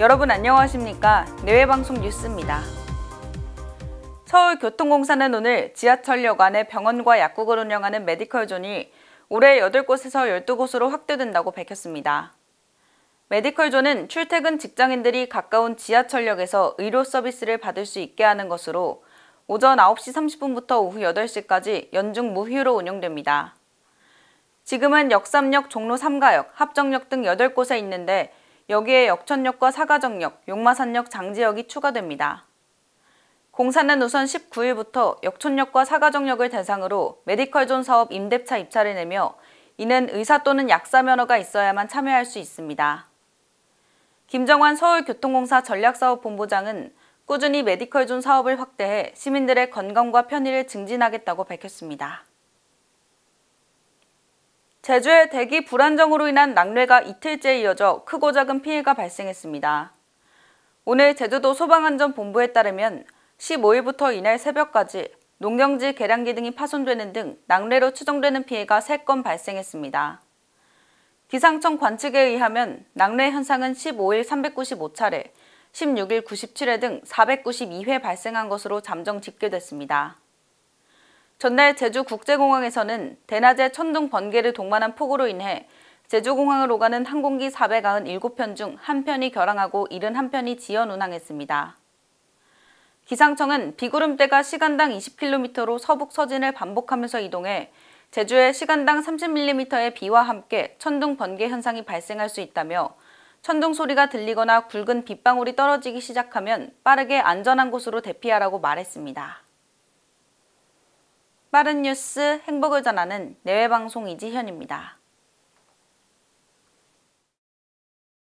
여러분 안녕하십니까? 내외방송 뉴스입니다. 서울교통공사는 오늘 지하철역 안에 병원과 약국을 운영하는 메디컬존이 올해 8곳에서 12곳으로 확대된다고 밝혔습니다. 메디컬존은 출퇴근 직장인들이 가까운 지하철역에서 의료 서비스를 받을 수 있게 하는 것으로 오전 9시 30분부터 오후 8시까지 연중 무휴로 운영됩니다. 지금은 역삼역, 종로 3가역, 합정역 등 8곳에 있는데 여기에 역천역과 사가정역, 용마산역, 장지역이 추가됩니다. 공사는 우선 19일부터 역촌역과 사가정역을 대상으로 메디컬존 사업 임대차 입찰을 내며 이는 의사 또는 약사 면허가 있어야만 참여할 수 있습니다. 김정환 서울교통공사 전략사업본부장은 꾸준히 메디컬존 사업을 확대해 시민들의 건강과 편의를 증진하겠다고 밝혔습니다. 제주의 대기 불안정으로 인한 낙뢰가 이틀째 이어져 크고 작은 피해가 발생했습니다. 오늘 제주도 소방안전본부에 따르면 15일부터 이날 새벽까지 농경지 계량기 등이 파손되는 등 낙뢰로 추정되는 피해가 3건 발생했습니다. 기상청 관측에 의하면 낙뢰 현상은 15일 395차례, 16일 97회 등 492회 발생한 것으로 잠정 집계됐습니다. 전날 제주국제공항에서는 대낮에 천둥 번개를 동반한 폭우로 인해 제주공항을 오가는 항공기 497편 중 한편이 결항하고 71편이 지연 운항했습니다. 기상청은 비구름대가 시간당 20km로 서북 서진을 반복하면서 이동해 제주에 시간당 30mm의 비와 함께 천둥 번개 현상이 발생할 수 있다며 천둥 소리가 들리거나 굵은 빗방울이 떨어지기 시작하면 빠르게 안전한 곳으로 대피하라고 말했습니다. 빠른 뉴스 행복을 전하는 내외방송 이지현입니다.